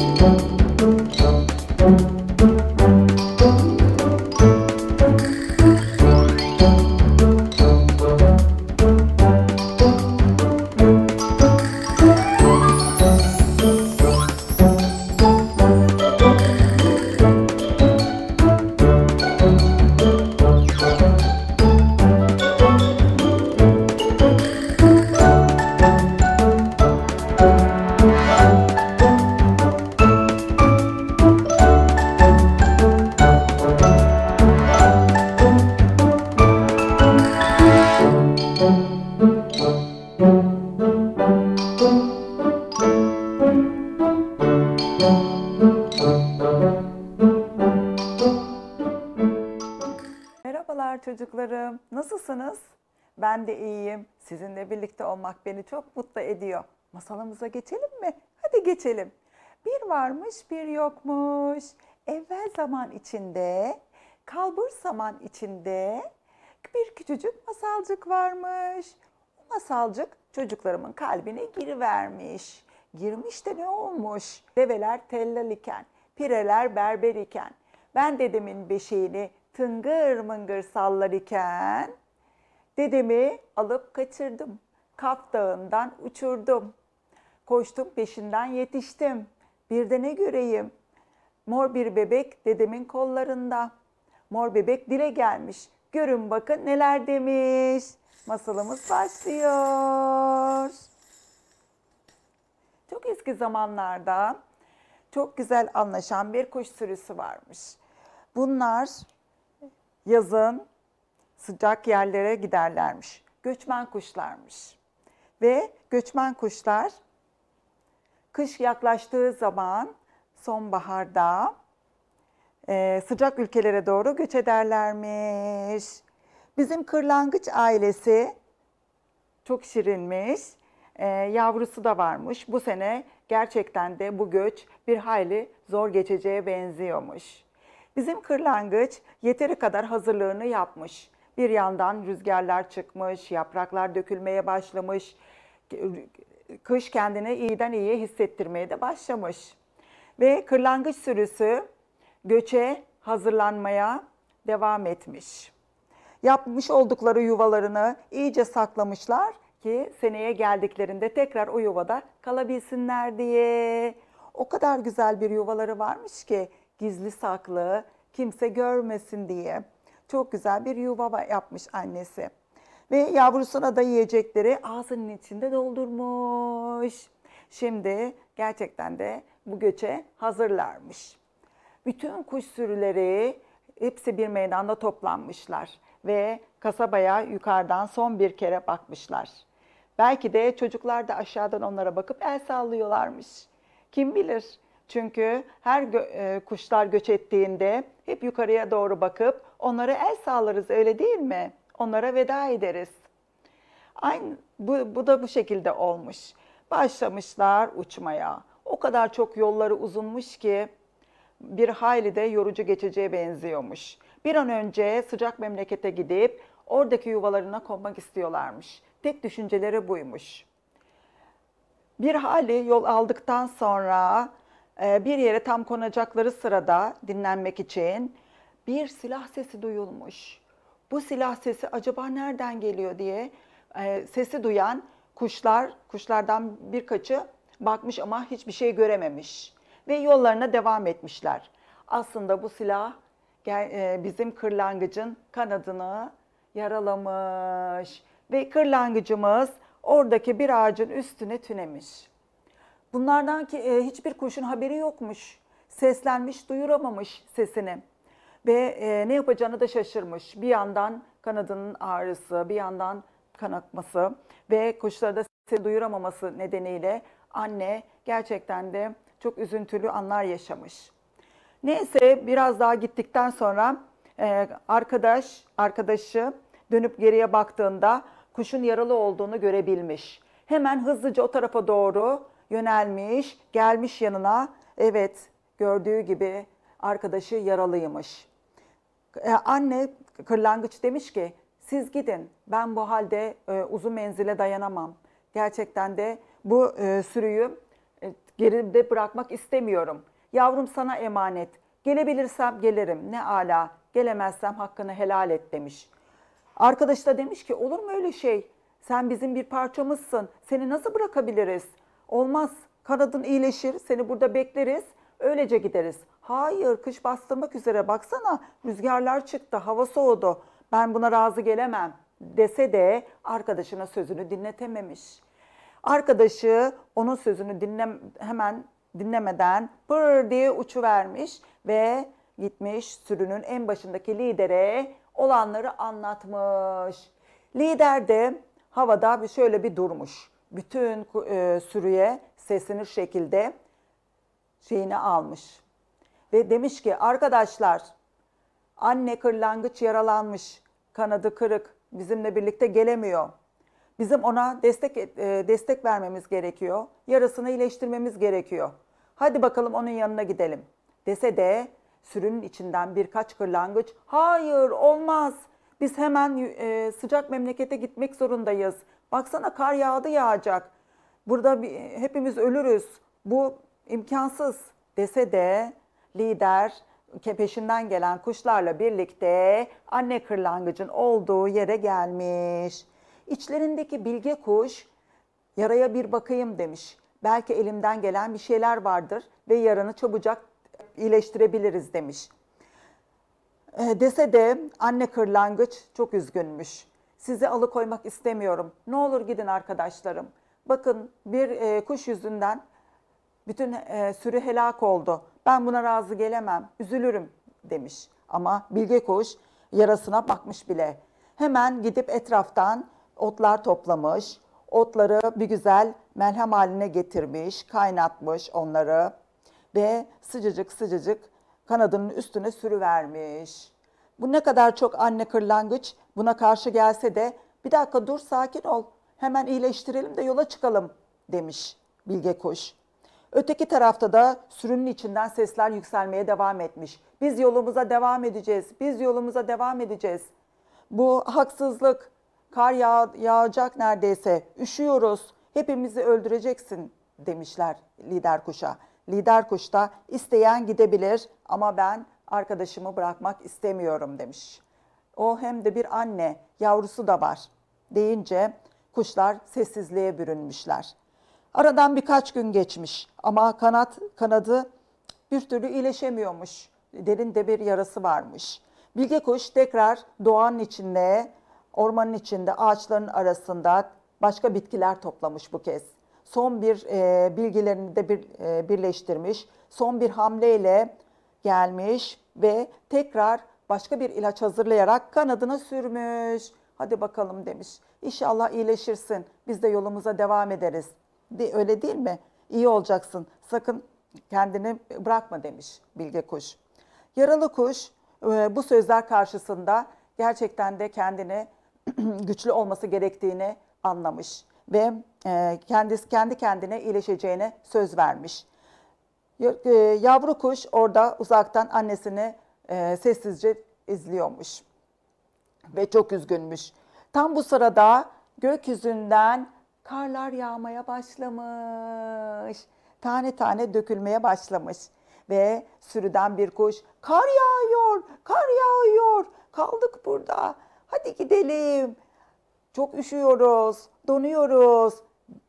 Música çocuklarım. Nasılsınız? Ben de iyiyim. Sizinle birlikte olmak beni çok mutlu ediyor. Masalımıza geçelim mi? Hadi geçelim. Bir varmış bir yokmuş. Evvel zaman içinde, kalbur zaman içinde bir küçücük masalcık varmış. O masalcık çocuklarımın kalbine girivermiş. Girmiş de ne olmuş? Develer tellal iken, pireler berber iken. Ben dedemin beşiğini tıngır mıngır sallar iken dedemi alıp kaçırdım. Kaf dağından uçurdum. Koştum peşinden yetiştim. Bir de ne göreyim? Mor bir bebek dedemin kollarında. Mor bebek dile gelmiş. Görün bakın neler demiş. Masalımız başlıyor. Çok eski zamanlarda çok güzel anlaşan bir kuş sürüsü varmış. Bunlar yazın sıcak yerlere giderlermiş. Göçmen kuşlarmış. Ve göçmen kuşlar kış yaklaştığı zaman sonbaharda e, sıcak ülkelere doğru göç ederlermiş. Bizim kırlangıç ailesi çok şirinmiş. E, yavrusu da varmış. Bu sene gerçekten de bu göç bir hayli zor geçeceğe benziyormuş. Bizim kırlangıç yeteri kadar hazırlığını yapmış. Bir yandan rüzgarlar çıkmış, yapraklar dökülmeye başlamış. Kış kendini iyiden iyiye hissettirmeye de başlamış. Ve kırlangıç sürüsü göçe hazırlanmaya devam etmiş. Yapmış oldukları yuvalarını iyice saklamışlar ki seneye geldiklerinde tekrar o yuvada kalabilsinler diye. O kadar güzel bir yuvaları varmış ki gizli saklı kimse görmesin diye. Çok güzel bir yuva yapmış annesi. Ve yavrusuna da yiyecekleri ağzının içinde doldurmuş. Şimdi gerçekten de bu göçe hazırlarmış. Bütün kuş sürüleri hepsi bir meydanda toplanmışlar ve kasabaya yukarıdan son bir kere bakmışlar. Belki de çocuklar da aşağıdan onlara bakıp el sallıyorlarmış. Kim bilir çünkü her gö e, kuşlar göç ettiğinde hep yukarıya doğru bakıp onlara el sağlarız öyle değil mi? Onlara veda ederiz. Aynı bu, bu da bu şekilde olmuş. Başlamışlar uçmaya. O kadar çok yolları uzunmuş ki bir hayli de yorucu geçeceğe benziyormuş. Bir an önce sıcak memlekete gidip oradaki yuvalarına konmak istiyorlarmış. Tek düşünceleri buymuş. Bir hali yol aldıktan sonra ee, bir yere tam konacakları sırada dinlenmek için bir silah sesi duyulmuş. Bu silah sesi acaba nereden geliyor diye e, sesi duyan kuşlar, kuşlardan birkaçı bakmış ama hiçbir şey görememiş ve yollarına devam etmişler. Aslında bu silah e, bizim kırlangıcın kanadını yaralamış ve kırlangıcımız oradaki bir ağacın üstüne tünemiş. Bunlardan ki e, hiçbir kuşun haberi yokmuş. Seslenmiş, duyuramamış sesini. Ve e, ne yapacağını da şaşırmış. Bir yandan kanadının ağrısı, bir yandan kan akması ve kuşlara da sesi duyuramaması nedeniyle anne gerçekten de çok üzüntülü anlar yaşamış. Neyse biraz daha gittikten sonra e, arkadaş arkadaşı dönüp geriye baktığında kuşun yaralı olduğunu görebilmiş. Hemen hızlıca o tarafa doğru yönelmiş, gelmiş yanına. Evet, gördüğü gibi arkadaşı yaralıymış. Ee, anne kırlangıç demiş ki, siz gidin, ben bu halde e, uzun menzile dayanamam. Gerçekten de bu e, sürüyü e, geride bırakmak istemiyorum. Yavrum sana emanet, gelebilirsem gelirim, ne ala, gelemezsem hakkını helal et demiş. Arkadaş da demiş ki, olur mu öyle şey? Sen bizim bir parçamızsın, seni nasıl bırakabiliriz? Olmaz. Kanadın iyileşir. Seni burada bekleriz. Öylece gideriz. Hayır kış bastırmak üzere baksana rüzgarlar çıktı hava soğudu ben buna razı gelemem dese de arkadaşına sözünü dinletememiş. Arkadaşı onun sözünü dinlem hemen dinlemeden pır diye uçu vermiş ve gitmiş sürünün en başındaki lidere olanları anlatmış. Lider de havada bir şöyle bir durmuş bütün e, sürüye sesini şekilde şeyini almış. Ve demiş ki arkadaşlar anne kırlangıç yaralanmış, kanadı kırık, bizimle birlikte gelemiyor. Bizim ona destek e, destek vermemiz gerekiyor. Yarasını iyileştirmemiz gerekiyor. Hadi bakalım onun yanına gidelim. Dese de sürünün içinden birkaç kırlangıç hayır olmaz biz hemen e, sıcak memlekete gitmek zorundayız. Baksana kar yağdı yağacak. Burada bir, hepimiz ölürüz. Bu imkansız dese de lider peşinden gelen kuşlarla birlikte anne kırlangıcın olduğu yere gelmiş. İçlerindeki bilge kuş yaraya bir bakayım demiş. Belki elimden gelen bir şeyler vardır ve yaranı çabucak iyileştirebiliriz demiş. E, dese de anne kırlangıç çok üzgünmüş sizi alıkoymak istemiyorum. Ne olur gidin arkadaşlarım. Bakın bir e, kuş yüzünden bütün e, sürü helak oldu. Ben buna razı gelemem, üzülürüm demiş. Ama bilge kuş yarasına bakmış bile. Hemen gidip etraftan otlar toplamış, otları bir güzel merhem haline getirmiş, kaynatmış onları ve sıcacık sıcacık kanadının üstüne sürüvermiş. Bu ne kadar çok anne kırlangıç buna karşı gelse de bir dakika dur sakin ol hemen iyileştirelim de yola çıkalım demiş Bilge Koş. Öteki tarafta da sürünün içinden sesler yükselmeye devam etmiş. Biz yolumuza devam edeceğiz, biz yolumuza devam edeceğiz. Bu haksızlık, kar yağ, yağacak neredeyse, üşüyoruz, hepimizi öldüreceksin demişler lider kuşa. Lider kuş da isteyen gidebilir ama ben arkadaşımı bırakmak istemiyorum demiş. O hem de bir anne, yavrusu da var deyince kuşlar sessizliğe bürünmüşler. Aradan birkaç gün geçmiş ama kanat kanadı bir türlü iyileşemiyormuş. Derinde bir yarası varmış. Bilge kuş tekrar doğanın içinde, ormanın içinde, ağaçların arasında başka bitkiler toplamış bu kez. Son bir e, bilgilerini de bir, e, birleştirmiş. Son bir hamleyle gelmiş ve tekrar başka bir ilaç hazırlayarak kanadına sürmüş. Hadi bakalım demiş. İnşallah iyileşirsin. Biz de yolumuza devam ederiz. De, öyle değil mi? İyi olacaksın. Sakın kendini bırakma demiş bilge kuş. Yaralı kuş e, bu sözler karşısında gerçekten de kendini güçlü olması gerektiğini anlamış ve e, kendisi kendi kendine iyileşeceğine söz vermiş. E, yavru kuş orada uzaktan annesini e, sessizce izliyormuş ve çok üzgünmüş. Tam bu sırada gökyüzünden karlar yağmaya başlamış. Tane tane dökülmeye başlamış ve sürüden bir kuş kar yağıyor, kar yağıyor. Kaldık burada. Hadi gidelim. Çok üşüyoruz, donuyoruz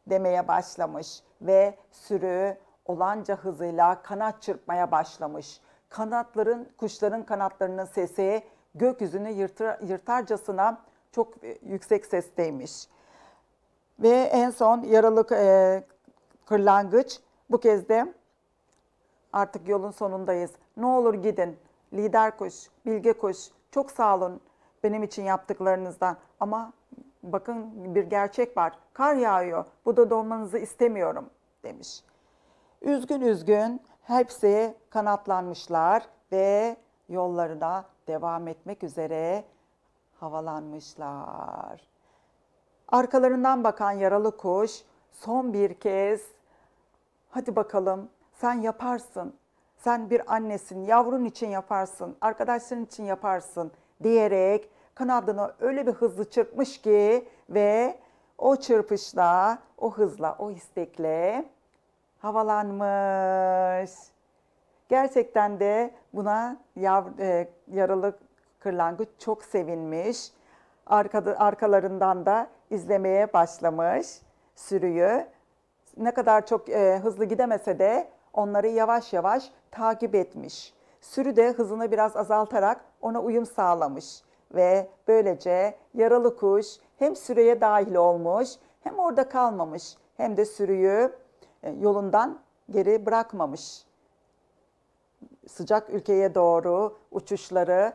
demeye başlamış ve sürü olanca hızıyla kanat çırpmaya başlamış. Kanatların, kuşların kanatlarının sesi gökyüzünü yırtır, yırtarcasına çok e, yüksek sesteymiş. Ve en son yaralı e, kırlangıç bu kez de artık yolun sonundayız. Ne olur gidin. Lider kuş, bilge kuş çok sağ olun benim için yaptıklarınızdan. Ama bakın bir gerçek var. Kar yağıyor. Bu da dolmanızı istemiyorum demiş. Üzgün üzgün hepsi kanatlanmışlar ve yollarına devam etmek üzere havalanmışlar. Arkalarından bakan yaralı kuş son bir kez hadi bakalım sen yaparsın. Sen bir annesin, yavrun için yaparsın, arkadaşların için yaparsın diyerek kanadını öyle bir hızlı çırpmış ki ve o çırpışla, o hızla, o istekle havalanmış. Gerçekten de buna yav, e, yaralı kırlangıç çok sevinmiş. Arkada, arkalarından da izlemeye başlamış sürüyü. Ne kadar çok e, hızlı gidemese de onları yavaş yavaş takip etmiş. Sürü de hızını biraz azaltarak ona uyum sağlamış ve böylece yaralı kuş hem sürüye dahil olmuş hem orada kalmamış hem de sürüyü e, yolundan geri bırakmamış. Sıcak ülkeye doğru uçuşları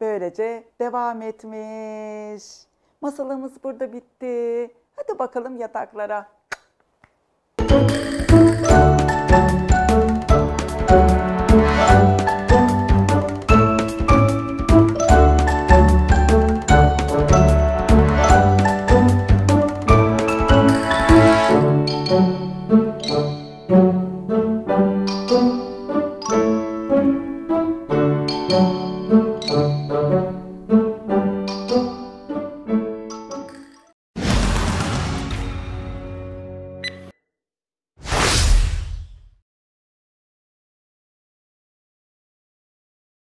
böylece devam etmiş. Masalımız burada bitti. Hadi bakalım yataklara.